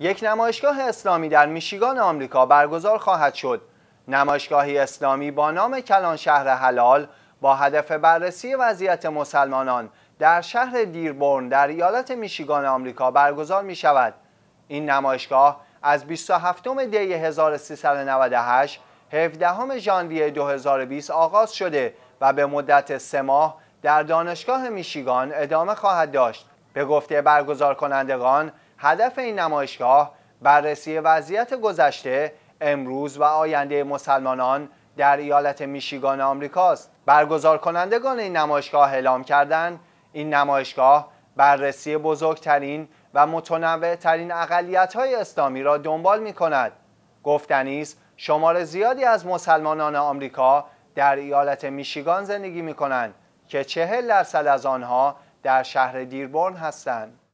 یک نمایشگاه اسلامی در میشیگان آمریکا برگزار خواهد شد. نمایشگاهی اسلامی با نام کلان شهر حلال با هدف بررسی وضعیت مسلمانان در شهر دیربورن در ایالت میشیگان آمریکا برگزار می شود. این نمایشگاه از 27 دی 1398 17 ژانویه 2020 آغاز شده و به مدت سه ماه در دانشگاه میشیگان ادامه خواهد داشت. به گفته برگزار کنندگان هدف این نمایشگاه بررسی وضعیت گذشته امروز و آینده مسلمانان در ایالت میشیگان آمریکاست برگزار کنندگان این نمایشگاه اعلام کردند این نمایشگاه بررسی بزرگترین و متنوعترین اقلیت‌های اسلامی را دنبال می کند گفتنی است شمار زیادی از مسلمانان آمریکا در ایالت میشیگان زندگی می کنند که چهل درصد از آنها در شهر دیربورن هستند